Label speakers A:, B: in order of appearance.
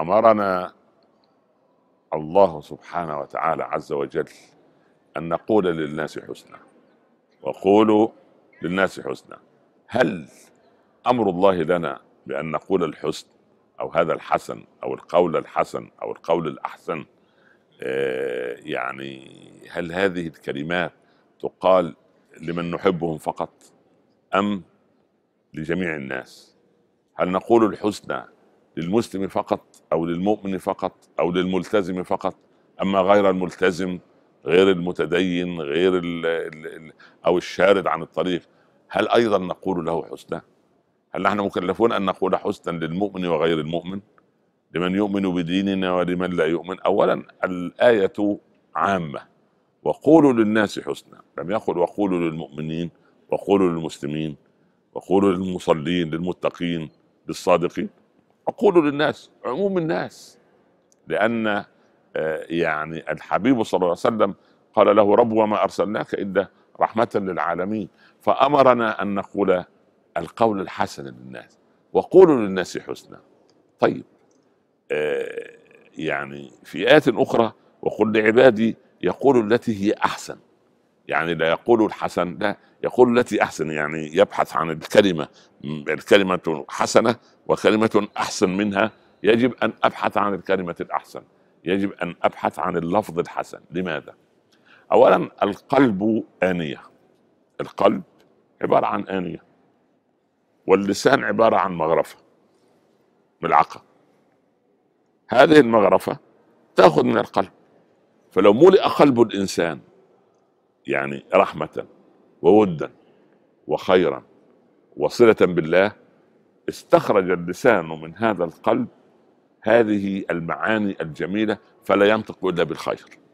A: امرنا الله سبحانه وتعالى عز وجل ان نقول للناس حسنا وقولوا للناس حسنا هل امر الله لنا بان نقول الحسن او هذا الحسن او القول الحسن او القول الاحسن آه، يعني هل هذه الكلمات تقال لمن نحبهم فقط ام لجميع الناس هل نقول الحسنى للمسلم فقط او للمؤمن فقط او للملتزم فقط اما غير الملتزم غير المتدين غير ال ال الـ او الشارد عن الطريق هل ايضا نقول له حسنى؟ هل نحن مكلفون ان نقول حسنا للمؤمن وغير المؤمن؟ لمن يؤمن بديننا ولمن لا يؤمن اولا الايه عامه وقولوا للناس حسنا لم يقل وقولوا للمؤمنين وقولوا للمسلمين وقولوا للمصلين للمتقين للصادقين
B: أقول للناس عموم الناس
A: لأن آه، يعني الحبيب صلى الله عليه وسلم قال له رب وما أرسلناك إلا رحمة للعالمين فأمرنا أن نقول القول الحسن للناس وقولوا للناس حسنا طيب آه، يعني في آيات أخرى وقل لعبادي يقول التي هي أحسن يعني لا يقول الحسن لا يقول التي احسن يعني يبحث عن الكلمه الكلمه حسنه وكلمه احسن منها يجب ان ابحث عن الكلمه الاحسن يجب ان ابحث عن اللفظ الحسن لماذا اولا القلب انيه القلب عباره عن انيه واللسان عباره عن مغرفه ملعقه هذه المغرفه تاخذ من القلب فلو ملئ قلب الانسان يعني رحمة وودا وخيرا وصلة بالله استخرج اللسان من هذا القلب هذه المعاني الجميلة فلا ينطق إلا بالخير